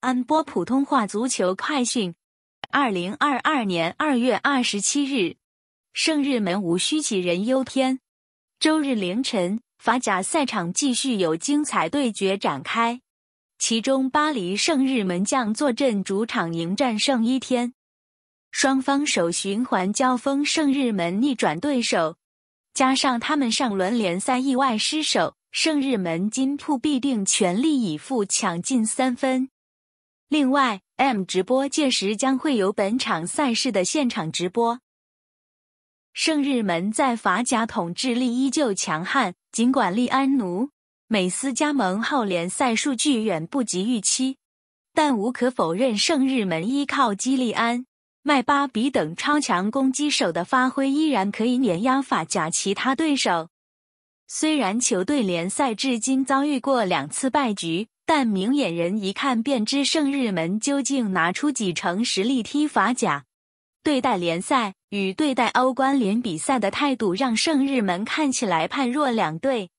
安波普通话足球快讯：二零二二年二月二十七日，圣日门无需杞人忧天。周日凌晨，法甲赛场继续有精彩对决展开。其中，巴黎圣日门将坐镇主场迎战圣伊天。双方首循环交锋，圣日门逆转对手。加上他们上轮联赛意外失手。圣日门金铺必定全力以赴抢进三分。另外，M 直播届时将会有本场赛事的现场直播。圣日门在法甲统治力依旧强悍，尽管利安奴、美斯加盟后联赛数据远不及预期，但无可否认，圣日门依靠基利安、麦巴比等超强攻击手的发挥，依然可以碾压法甲其他对手。虽然球队联赛至今遭遇过两次败局。但明眼人一看便知，圣日门究竟拿出几成实力踢法甲，对待联赛与对待欧冠联比赛的态度，让圣日门看起来判若两队。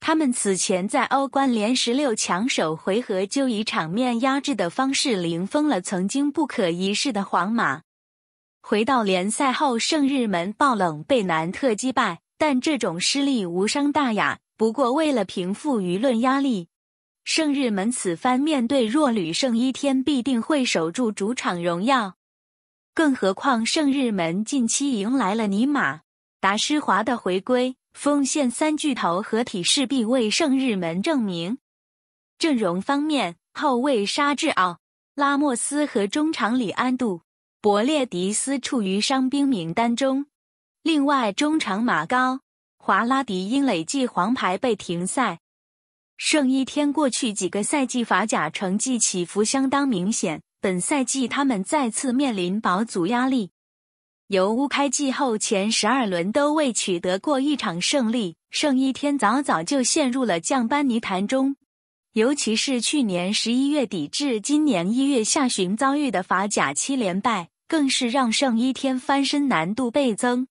他们此前在欧冠联十六强首回合就以场面压制的方式零封了曾经不可一世的皇马。回到联赛后，圣日门爆冷被南特击败，但这种失利无伤大雅。不过，为了平复舆论压力。圣日门此番面对弱旅圣一天，必定会守住主场荣耀。更何况圣日门近期迎来了尼玛达施华的回归，锋线三巨头合体势必为圣日门证明。阵容方面，后卫沙治奥、拉莫斯和中场里安度、博列迪斯处于伤兵名单中。另外，中场马高、华拉迪因累计黄牌被停赛。圣一天过去几个赛季法甲成绩起伏相当明显，本赛季他们再次面临保组压力。由乌开季后前十二轮都未取得过一场胜利，圣一天早早就陷入了降班泥潭中。尤其是去年十一月底至今年一月下旬遭遇的法甲七连败，更是让圣一天翻身难度倍增。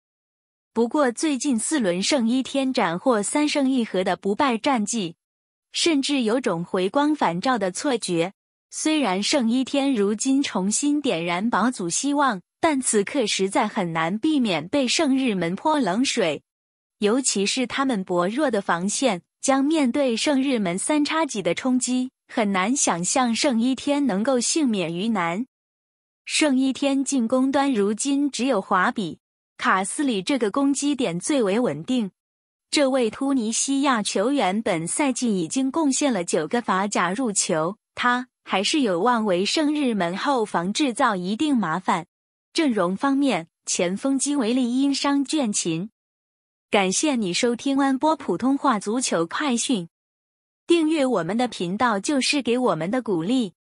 不过最近四轮，圣一天斩获三胜一和的不败战绩。甚至有种回光返照的错觉。虽然圣一天如今重新点燃宝祖希望，但此刻实在很难避免被圣日门泼冷水。尤其是他们薄弱的防线将面对圣日门三叉戟的冲击，很难想象圣一天能够幸免于难。圣一天进攻端如今只有华比卡斯里这个攻击点最为稳定。这位突尼西亚球员本赛季已经贡献了九个法甲入球，他还是有望为圣日门后防制造一定麻烦。阵容方面，前锋基维利因伤倦勤。感谢你收听安波普通话足球快讯，订阅我们的频道就是给我们的鼓励。